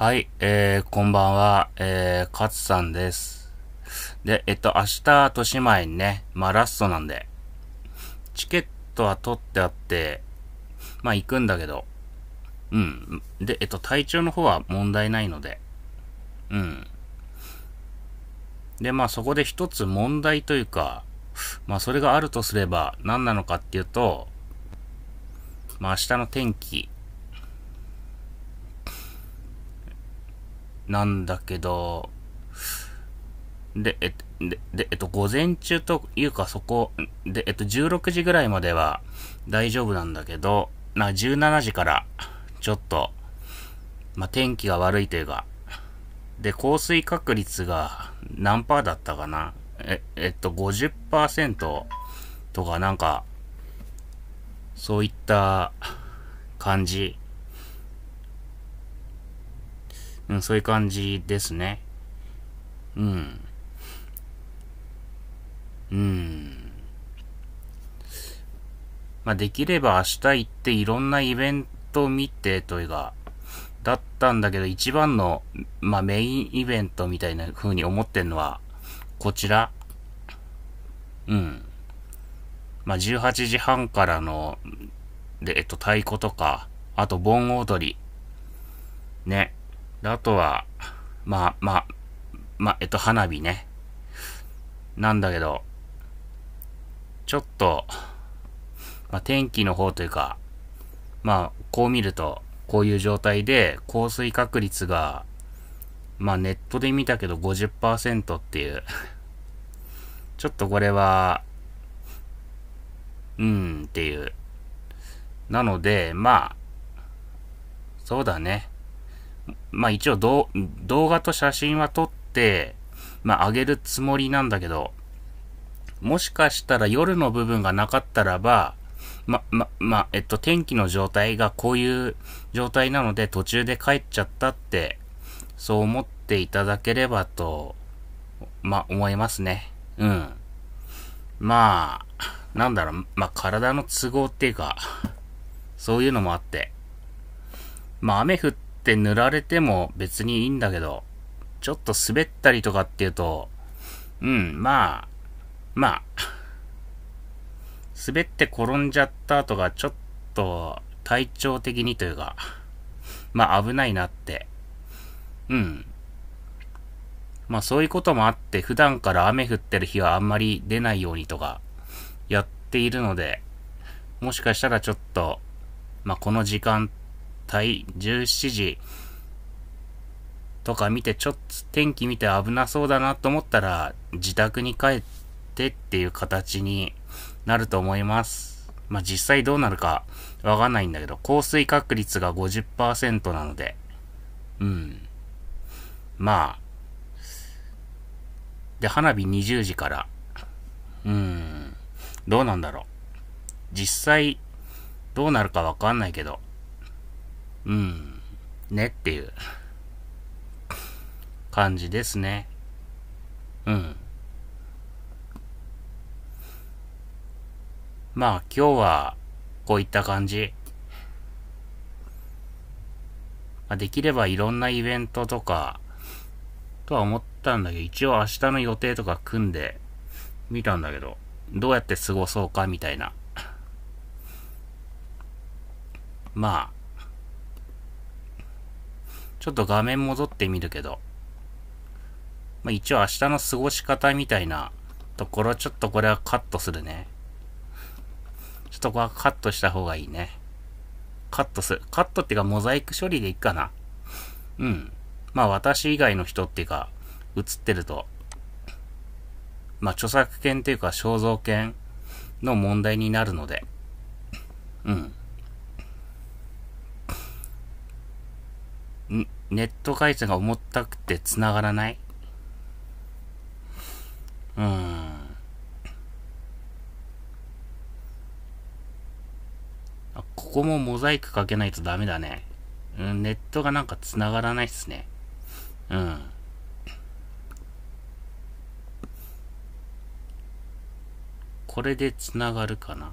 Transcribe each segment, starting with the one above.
はい、えー、こんばんは、えー、ツさんです。で、えっと、明日、年前にね、まあ、ラストなんで、チケットは取ってあって、まあ、行くんだけど、うん。で、えっと、体調の方は問題ないので、うん。で、まあ、そこで一つ問題というか、まあ、それがあるとすれば、何なのかっていうと、まあ、明日の天気なんだけど、で、え、で、で、えっと、午前中というかそこ、で、えっと、16時ぐらいまでは大丈夫なんだけど、な、17時から、ちょっと、まあ、天気が悪いというか、で、降水確率が何パーだったかなえ、えっと、50%とかなんか、そういった感じうん、そういう感じですね。うん。うん。まあ、できれば明日行っていろんなイベントを見てというか、だったんだけど、一番の、まあ、メインイベントみたいな風に思ってんのは、こちら。うん。まあ、18時半からの、で、えっと、太鼓とか、あと、盆踊り。ね。あとは、まあ、まあ、まあ、えっと、花火ね。なんだけど、ちょっと、まあ、天気の方というか、まあ、こう見ると、こういう状態で、降水確率が、まあ、ネットで見たけど50%っていう ちょっとこれは、うーんっていう。なので、まあ、そうだね。まあ一応動画と写真は撮って、まあ上げるつもりなんだけど、もしかしたら夜の部分がなかったらば、ま、ま、ま、えっと、天気の状態がこういう状態なので途中で帰っちゃったって、そう思っていただければと、ま、思いますね。うん。まあ、なんだろう、まあ、体の都合っていうか、そういうのもあって、まあ、雨降ってって塗られても別にいいんだけど、ちょっと滑ったりとかっていうと、うん、まあ、まあ、滑って転んじゃったとか、ちょっと体調的にというか、まあ危ないなって。うん。まあそういうこともあって、普段から雨降ってる日はあんまり出ないようにとか、やっているので、もしかしたらちょっと、まあこの時間対17時とか見て、ちょっと天気見て危なそうだなと思ったら、自宅に帰ってっていう形になると思います。まあ、実際どうなるかわかんないんだけど、降水確率が50%なので、うん。まあ、で、花火20時から。うーん。どうなんだろう。実際、どうなるかわかんないけど、うん、ねっていう感じですね。うん。まあ今日はこういった感じ。まあ、できればいろんなイベントとか、とは思ったんだけど、一応明日の予定とか組んで見たんだけど、どうやって過ごそうかみたいな。まあ、ちょっと画面戻ってみるけど、まあ、一応明日の過ごし方みたいなところ、ちょっとこれはカットするね。ちょっとこれはカットした方がいいね。カットする。カットっていうかモザイク処理でいいかな。うん。まあ私以外の人っていうか、映ってると、まあ著作権っていうか肖像権の問題になるので、うん。ネット回線が重たくて繋がらないうん。ここもモザイクかけないとダメだね。うん、ネットがなんか繋がらないっすね。うん。これで繋がるかな。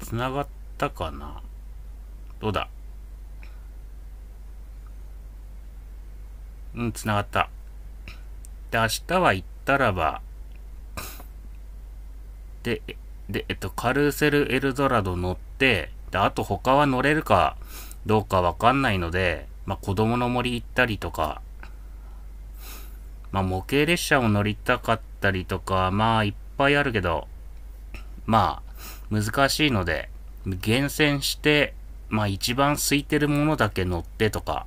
繋がってたかなどうだうん、つながった。で、明日は行ったらば、で、で、えっと、カルーセルエルドラド乗って、で、あと他は乗れるかどうかわかんないので、まあ、子供の森行ったりとか、まあ、模型列車を乗りたかったりとか、まあ、いっぱいあるけど、まあ、難しいので、厳選して、まあ一番空いてるものだけ乗ってとか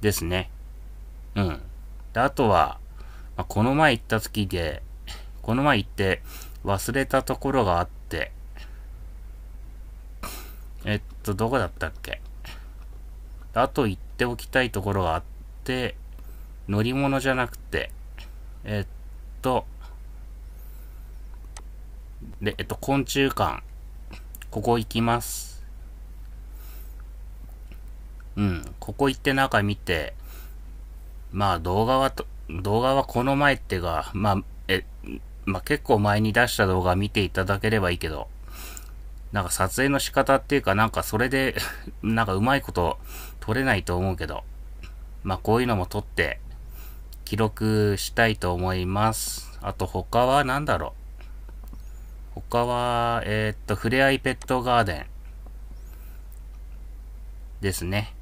ですね。うん。で、あとは、まあ、この前行った時で、この前行って忘れたところがあって、えっと、どこだったっけあと行っておきたいところがあって、乗り物じゃなくて、えっと、で、えっと、昆虫館。ここ行きます。うん、ここ行って中見て、まあ動画はと、動画はこの前ってが、まあ、え、まあ結構前に出した動画見ていただければいいけど、なんか撮影の仕方っていうかなんかそれで なんかうまいこと撮れないと思うけど、まあこういうのも撮って記録したいと思います。あと他は何だろう他は、えー、っと、ふれあいペットガーデンですね。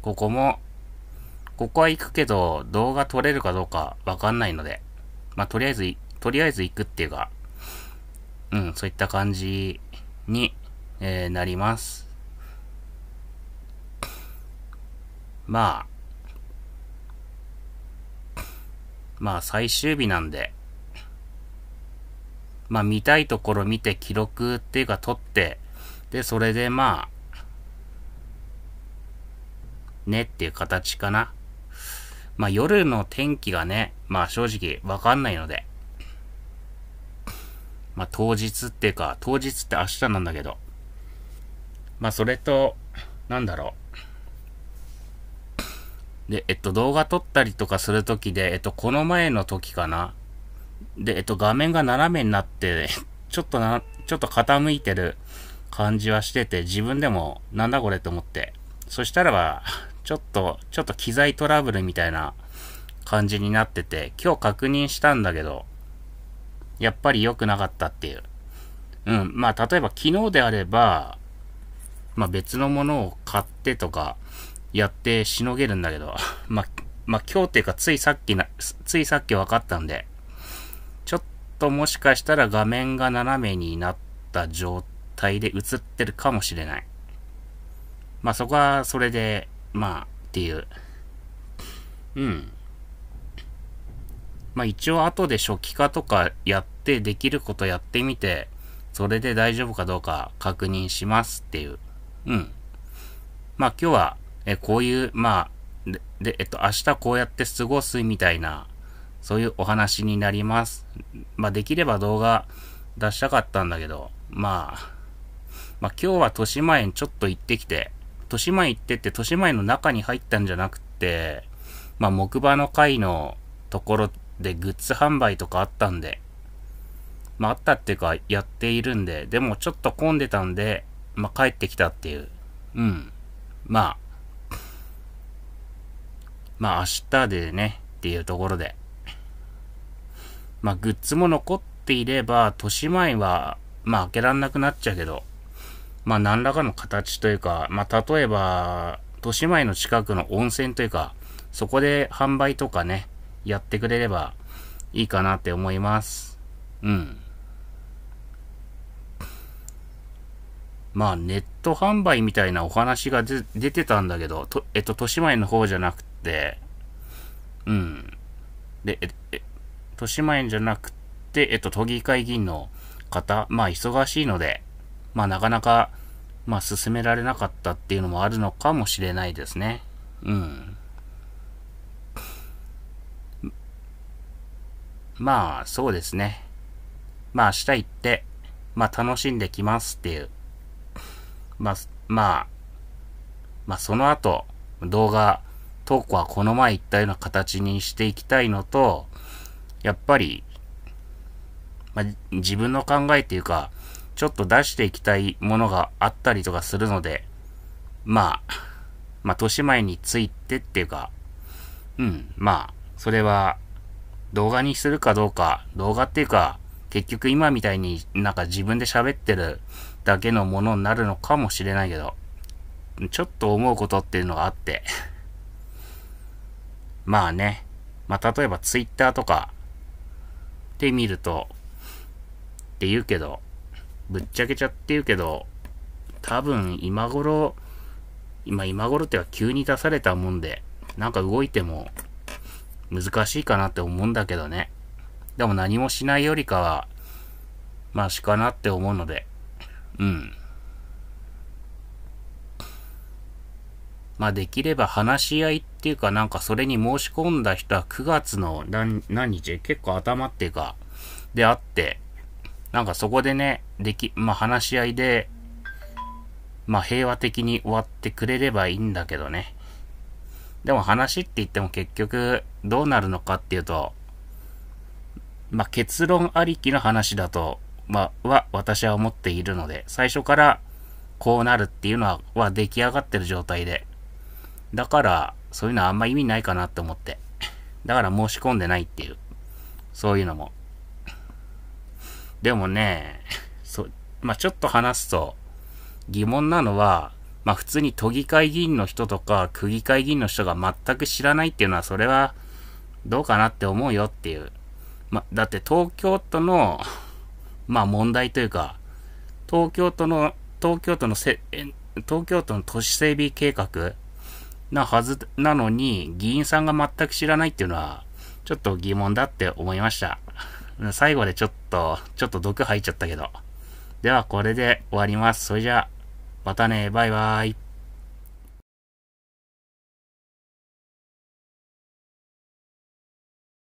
ここも、ここは行くけど、動画撮れるかどうかわかんないので、まあ、とりあえず、とりあえず行くっていうか、うん、そういった感じに、えー、なります。まあ、まあ最終日なんで、まあ見たいところ見て記録っていうか撮って、で、それでまあ、ねっていう形かな。まあ夜の天気がね、まあ正直わかんないので、まあ当日っていうか、当日って明日なんだけど、まあそれと、なんだろう。で、えっと動画撮ったりとかするときで、えっとこの前の時かな、で、えっと、画面が斜めになって、ちょっとな、ちょっと傾いてる感じはしてて、自分でも、なんだこれと思って。そしたらば、ちょっと、ちょっと機材トラブルみたいな感じになってて、今日確認したんだけど、やっぱり良くなかったっていう。うん。まあ、例えば昨日であれば、まあ別のものを買ってとか、やってしのげるんだけど、まあ、まあ今日っていうかついさっきな、ついさっき分かったんで、ともしかしたら画面が斜めになった状態で映ってるかもしれない。まあそこはそれで、まあっていう。うん。まあ一応後で初期化とかやってできることやってみて、それで大丈夫かどうか確認しますっていう。うん。まあ今日は、えこういう、まあ、で、えっと、明日こうやって過ごすみたいなそういうお話になります。まあ、できれば動画出したかったんだけど、まあ、まあ、今日は豊島園ちょっと行ってきて、豊島園行ってって豊島園の中に入ったんじゃなくて、まあ、木馬の会のところでグッズ販売とかあったんで、まあ、あったっていうか、やっているんで、でもちょっと混んでたんで、まあ、帰ってきたっていう。うん。まあ、まあ、明日でね、っていうところで。まあ、グッズも残っていれば、豊島園は、まあ、開けらんなくなっちゃうけど、まあ、何らかの形というか、まあ、例えば、豊島園の近くの温泉というか、そこで販売とかね、やってくれればいいかなって思います。うん。まあ、ネット販売みたいなお話が出てたんだけど、とえっと、豊島園の方じゃなくて、うん。で、え、え豊島園じゃなくて、えっと、都議会議員の方、まあ、忙しいので、まあ、なかなか、まあ、進められなかったっていうのもあるのかもしれないですね。うん。まあ、そうですね。まあ、明日行って、まあ、楽しんできますっていう。まあ、まあ、まあ、その後、動画、投稿はこの前言ったような形にしていきたいのと、やっぱり、まあ、自分の考えっていうか、ちょっと出していきたいものがあったりとかするので、まあ、まあ、年前についてっていうか、うん、まあ、それは、動画にするかどうか、動画っていうか、結局今みたいになんか自分で喋ってるだけのものになるのかもしれないけど、ちょっと思うことっていうのがあってまあね、まあ例えばツイッターとか、ってみると、って言うけど、ぶっちゃけちゃって言うけど、多分今頃、今今頃っては急に出されたもんで、なんか動いても難しいかなって思うんだけどね。でも何もしないよりかは、マシかなって思うので、うん。まあ、できれば話し合いっていうか、なんかそれに申し込んだ人は9月の何日結構頭っていうか、であって、なんかそこでね、でき、まあ、話し合いで、まあ、平和的に終わってくれればいいんだけどね。でも話って言っても結局どうなるのかっていうと、まあ、結論ありきの話だと、まあ、は私は思っているので、最初からこうなるっていうのは、は出来上がってる状態で、だから、そういうのはあんま意味ないかなって思って。だから申し込んでないっていう。そういうのも。でもね、そう、まあ、ちょっと話すと、疑問なのは、まあ、普通に都議会議員の人とか、区議会議員の人が全く知らないっていうのは、それは、どうかなって思うよっていう。まあ、だって東京都の、まあ、問題というか、東京都の、東京都のせ、東京都の都市整備計画、なはずなのに、議員さんが全く知らないっていうのは、ちょっと疑問だって思いました。最後でちょっと、ちょっと毒入っちゃったけど。では、これで終わります。それじゃあ、またね、バイバイ。